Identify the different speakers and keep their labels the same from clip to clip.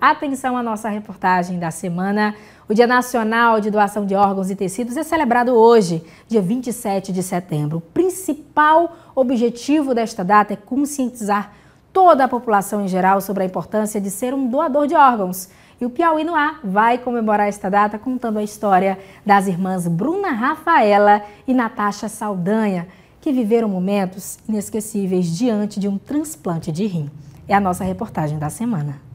Speaker 1: Atenção à nossa reportagem da semana. O Dia Nacional de Doação de Órgãos e Tecidos é celebrado hoje, dia 27 de setembro. O principal objetivo desta data é conscientizar toda a população em geral sobre a importância de ser um doador de órgãos. E o Piauí no Ar vai comemorar esta data contando a história das irmãs Bruna Rafaela e Natasha Saldanha, que viveram momentos inesquecíveis diante de um transplante de rim. É a nossa reportagem da semana.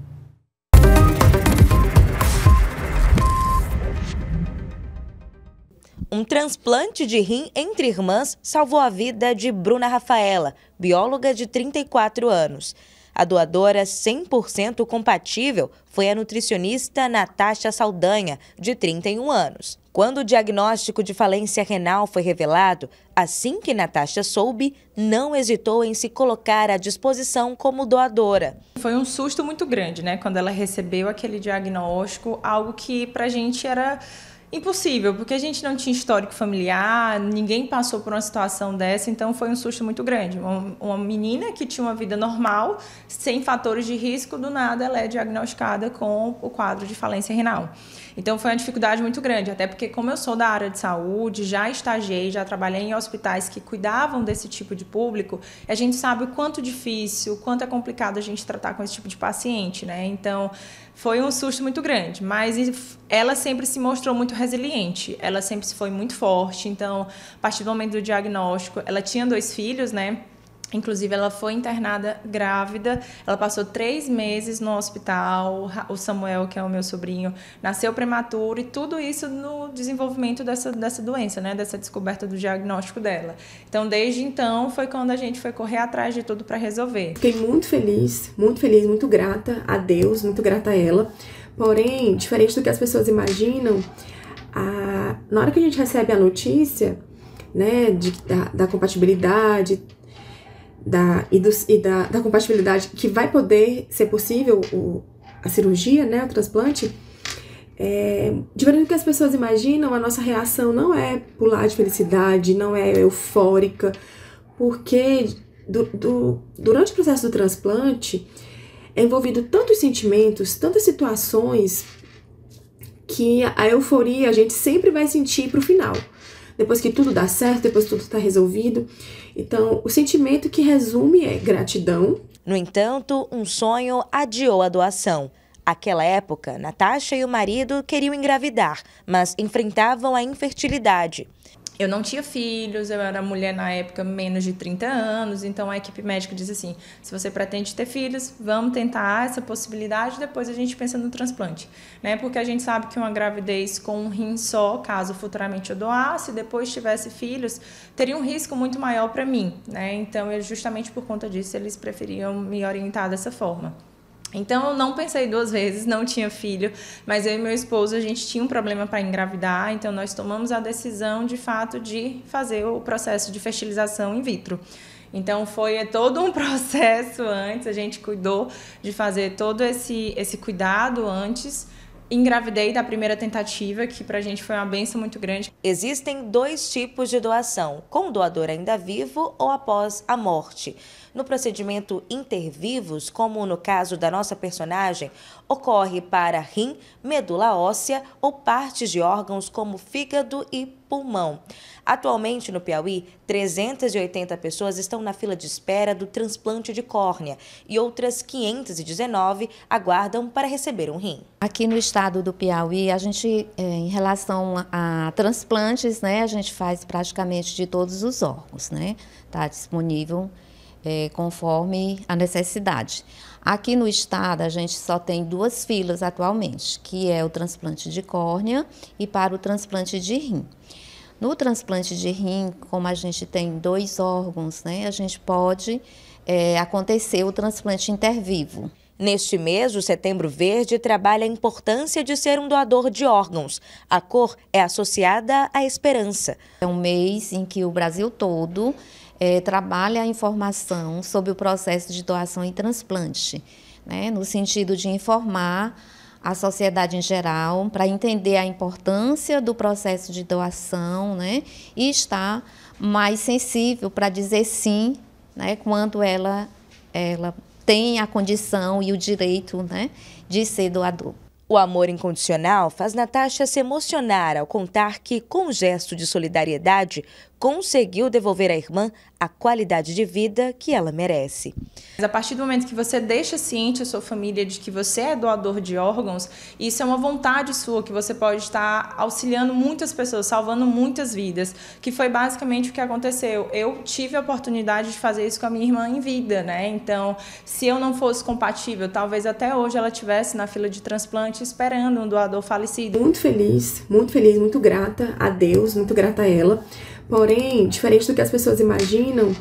Speaker 2: Um transplante de rim entre irmãs salvou a vida de Bruna Rafaela, bióloga de 34 anos. A doadora 100% compatível foi a nutricionista Natasha Saldanha, de 31 anos. Quando o diagnóstico de falência renal foi revelado, assim que Natasha soube, não hesitou
Speaker 3: em se colocar à disposição como doadora. Foi um susto muito grande, né? Quando ela recebeu aquele diagnóstico, algo que pra gente era Impossível, porque a gente não tinha histórico familiar, ninguém passou por uma situação dessa, então foi um susto muito grande. Uma, uma menina que tinha uma vida normal, sem fatores de risco, do nada ela é diagnosticada com o quadro de falência renal. Então foi uma dificuldade muito grande, até porque como eu sou da área de saúde, já estagiei, já trabalhei em hospitais que cuidavam desse tipo de público, a gente sabe o quanto difícil, o quanto é complicado a gente tratar com esse tipo de paciente, né? Então foi um susto muito grande, mas ela sempre se mostrou muito resiliente. Ela sempre foi muito forte. Então, a partir do momento do diagnóstico, ela tinha dois filhos, né? Inclusive, ela foi internada grávida. Ela passou três meses no hospital. O Samuel, que é o meu sobrinho, nasceu prematuro e tudo isso no desenvolvimento dessa, dessa doença, né? Dessa descoberta do diagnóstico dela. Então, desde então, foi quando a gente foi correr
Speaker 4: atrás de tudo para resolver. Fiquei muito feliz, muito feliz, muito grata a Deus, muito grata a ela. Porém, diferente do que as pessoas imaginam, na hora que a gente recebe a notícia, né, de, da, da compatibilidade da, e, dos, e da, da compatibilidade que vai poder ser possível o, a cirurgia, né, o transplante, é, diferente do que as pessoas imaginam, a nossa reação não é pular de felicidade, não é eufórica, porque do, do, durante o processo do transplante é envolvido tantos sentimentos, tantas situações que a euforia a gente sempre vai sentir pro final. Depois que tudo dá certo, depois tudo está resolvido. Então, o sentimento que resume é gratidão. No entanto, um sonho adiou a doação.
Speaker 2: Aquela época, Natasha e o marido queriam engravidar, mas enfrentavam a infertilidade.
Speaker 3: Eu não tinha filhos, eu era mulher na época, menos de 30 anos, então a equipe médica diz assim: se você pretende ter filhos, vamos tentar essa possibilidade, depois a gente pensa no transplante, né? Porque a gente sabe que uma gravidez com um rim só, caso futuramente eu doasse, depois tivesse filhos, teria um risco muito maior para mim, né? Então, eu, é justamente por conta disso, eles preferiam me orientar dessa forma. Então eu não pensei duas vezes, não tinha filho, mas eu e meu esposo a gente tinha um problema para engravidar, então nós tomamos a decisão de fato de fazer o processo de fertilização in vitro. Então foi todo um processo antes, a gente cuidou de fazer todo esse esse cuidado antes. Engravidei da primeira tentativa, que para a gente foi uma benção muito grande. Existem dois tipos de doação: com doador ainda vivo ou após a morte
Speaker 2: no procedimento intervivos, como no caso da nossa personagem, ocorre para rim, medula óssea ou partes de órgãos como fígado e pulmão. Atualmente, no Piauí, 380 pessoas estão na fila de espera do transplante de córnea e outras 519 aguardam para receber um rim.
Speaker 5: Aqui no estado do Piauí, a gente, eh, em relação a transplantes, né, a gente faz praticamente de todos os órgãos, né? Está disponível é, conforme a necessidade. Aqui no estado, a gente só tem duas filas atualmente, que é o transplante de córnea e para o transplante de rim. No transplante de rim, como a gente tem dois órgãos, né, a gente pode é, acontecer o transplante intervivo. Neste mês, o Setembro Verde
Speaker 2: trabalha a importância de ser um doador de órgãos. A cor é associada à
Speaker 5: esperança. É um mês em que o Brasil todo é, trabalha a informação sobre o processo de doação e transplante, né, no sentido de informar a sociedade em geral para entender a importância do processo de doação né, e estar mais sensível para dizer sim né, quando ela, ela tem a condição e o direito né, de ser
Speaker 2: doador. O amor incondicional faz Natasha se emocionar ao contar que, com um gesto de solidariedade, conseguiu devolver à irmã a qualidade de vida que ela merece.
Speaker 3: A partir do momento que você deixa ciente a sua família de que você é doador de órgãos, isso é uma vontade sua que você pode estar auxiliando muitas pessoas, salvando muitas vidas, que foi basicamente o que aconteceu. Eu tive a oportunidade de fazer isso com a minha irmã em vida, né? Então, se eu não fosse compatível, talvez até hoje ela tivesse na fila de
Speaker 4: transplante esperando um doador falecido. Muito feliz, muito feliz, muito grata a Deus, muito grata a ela Porém, diferente do que as pessoas imaginam,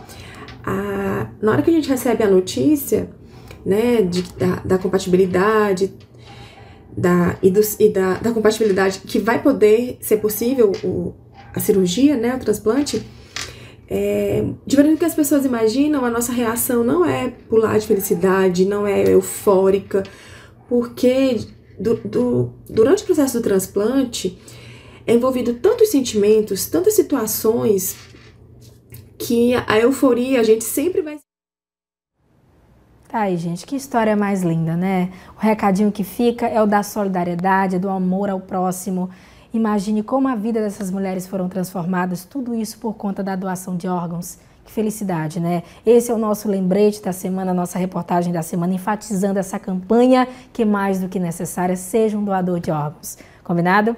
Speaker 4: a, na hora que a gente recebe a notícia, né, de, da, da, compatibilidade da, e, do, e da, da, compatibilidade que vai poder ser possível o, a cirurgia, né, o transplante, é, diferente do que as pessoas imaginam, a nossa reação não é pular de felicidade, não é eufórica, porque do, do, durante o processo do transplante, é envolvido tantos sentimentos, tantas situações, que a euforia a gente sempre vai.
Speaker 1: Tá aí, gente, que história mais linda, né? O recadinho que fica é o da solidariedade, do amor ao próximo. Imagine como a vida dessas mulheres foram transformadas, tudo isso por conta da doação de órgãos. Que felicidade, né? Esse é o nosso lembrete da semana, nossa reportagem da semana, enfatizando essa campanha que é mais do que necessária, seja um doador de órgãos. Combinado?